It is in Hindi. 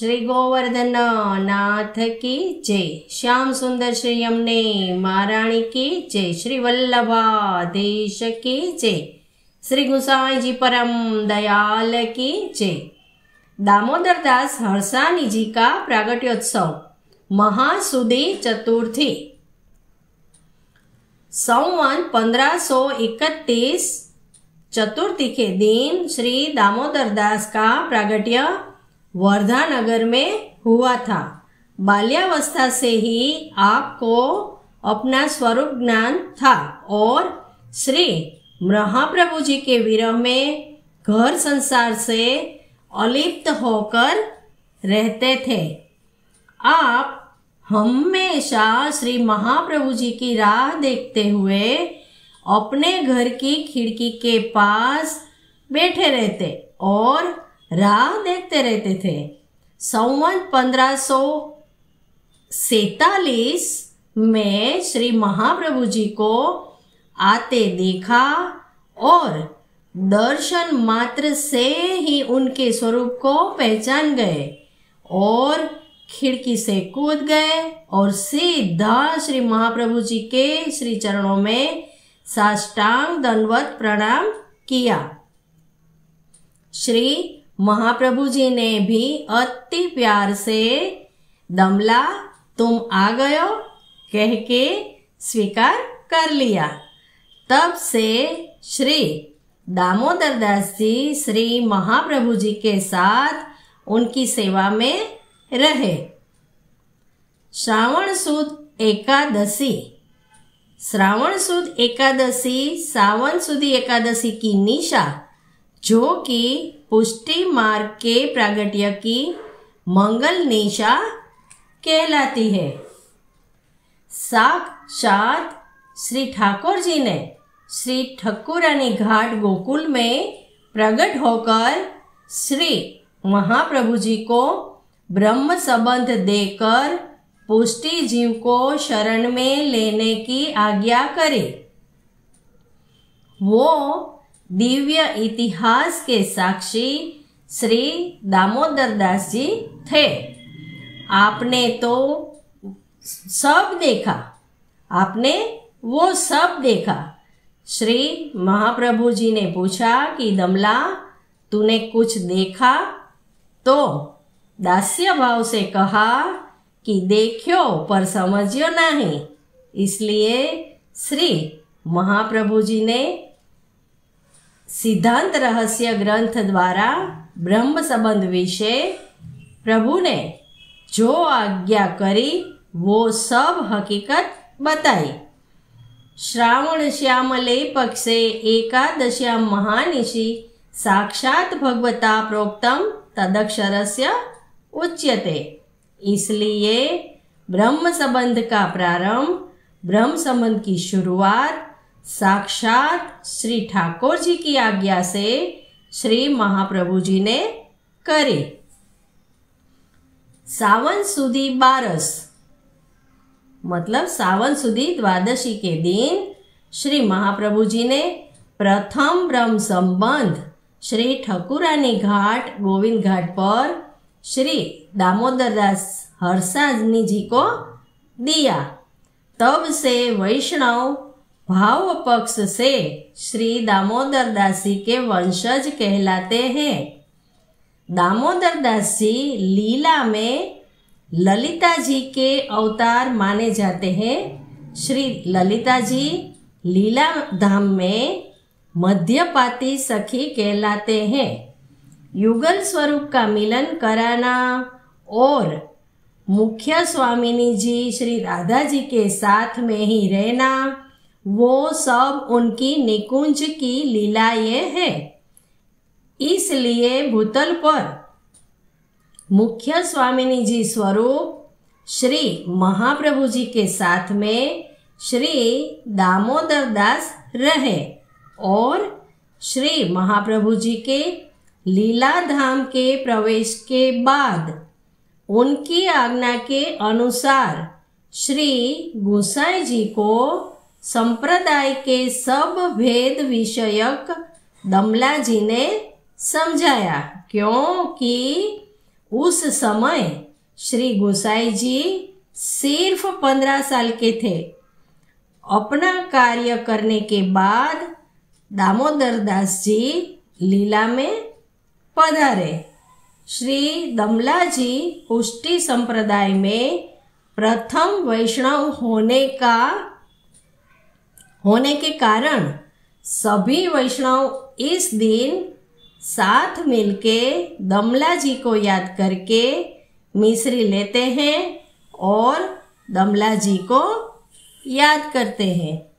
श्री गोवर्धन नाथ की जय श्याम सुंदर श्री अमने महाराणी की जय श्री वल्लभा देश की जय श्री गुसाई जी परम दयाल की जय दामोदर दास हरसानी जी का प्रागट्योत्सव महासुदी चतुर्थी सौवन पंद्रह सौ इकतीस चतुर्थी के दिन श्री दामोदर दास का प्रागट्य वर्धा नगर में हुआ था बाल्यावस्था से ही आपको अपना स्वरूप ज्ञान था और श्री महाप्रभु जी के विरह में घर संसार से अलिप्त होकर रहते थे आप हमेशा श्री महाप्रभु जी की राह देखते हुए अपने घर की खिड़की के पास बैठे रहते और राह देखते रहते थे संवत पंद्रह सो सैतालीस में श्री महाप्रभु जी को आते देखा और दर्शन मात्र से ही उनके स्वरूप को पहचान गए और खिड़की से कूद गए और सीधा श्री महाप्रभु जी के श्री चरणों में साष्टांग दंडवत प्रणाम किया श्री महाप्रभु जी ने भी अति प्यार से दमला तुम आ गयो कह के स्वीकार कर लिया तब से श्री दामोदर दास जी श्री महाप्रभु जी के साथ उनकी सेवा में रहे श्रावण सुद एकादशी श्रावण सुद एकादशी सावन सुदी एकादशी की निशा जो कि पुष्टि मार्ग के प्रागट्य की मंगल निशा कहलाती है साक्षात श्री ठाकुर जी ने श्री ठकुरानी घाट गोकुल में प्रकट होकर श्री महाप्रभु जी को ब्रह्म संबंध देकर पुष्टि जीव को शरण में लेने की आज्ञा करे वो दिव्य इतिहास के साक्षी श्री दामोदर दास जी थे आपने तो सब देखा आपने वो सब देखा श्री महाप्रभु जी ने पूछा कि दमला तूने कुछ देखा तो दास्य भाव से कहा कि देखियो पर समझियो नहीं इसलिए श्री महाप्रभु जी ने सिद्धांत रहस्य ग्रंथ द्वारा ब्रह्म संबंध विषय प्रभु ने जो आज्ञा करी वो सब हकीकत बताई श्रावण श्याम पक्षे एकादश्या महानिशि साक्षात भगवता प्रोक्तम तदक्षर से उच्यते इसलिए ब्रह्म संबंध का प्रारंभ ब्रह्म संबंध की शुरुआत साक्षात श्री ठाकुर जी की आज्ञा से श्री महाप्रभु जी ने करे सावन सुधी बारस मतलब सावन सुधी द्वादशी के दिन श्री महाप्रभु जी ने प्रथम ब्रह्म संबंध श्री ठकुरानी घाट गोविंद घाट पर श्री दामोदर दास हर्षाजनी जी को दिया तब से वैष्णव भाव पक्ष से श्री दामोदर दासी के वंशज कहलाते हैं दामोदर दासी लीला में ललिता जी के अवतार माने जाते हैं श्री ललिता जी लीला धाम में मध्यपाती सखी कहलाते हैं युगल स्वरूप का मिलन कराना और मुख्य स्वामिनी जी श्री राधा जी के साथ में ही रहना वो सब उनकी निकुंज की लीलाएं हैं इसलिए भूतल पर मुख्य स्वामिनी जी स्वरूप श्री महाप्रभु जी के साथ में श्री दामोदर दास रहे और श्री महाप्रभु जी के लीला धाम के प्रवेश के बाद उनकी आज्ञा के अनुसार श्री गोसाई जी को संप्रदाय के सब भेद विषयक दमला जी ने समझाया क्योंकि उस समय श्री गोसाई जी सिर्फ पंद्रह साल के थे अपना कार्य करने के बाद दामोदर दास जी लीला में पधारे श्री दमला जी पुष्टि संप्रदाय में प्रथम वैष्णव होने का होने के कारण सभी वैष्णव इस दिन साथ मिलके दमला जी को याद करके मिश्री लेते हैं और दमला जी को याद करते हैं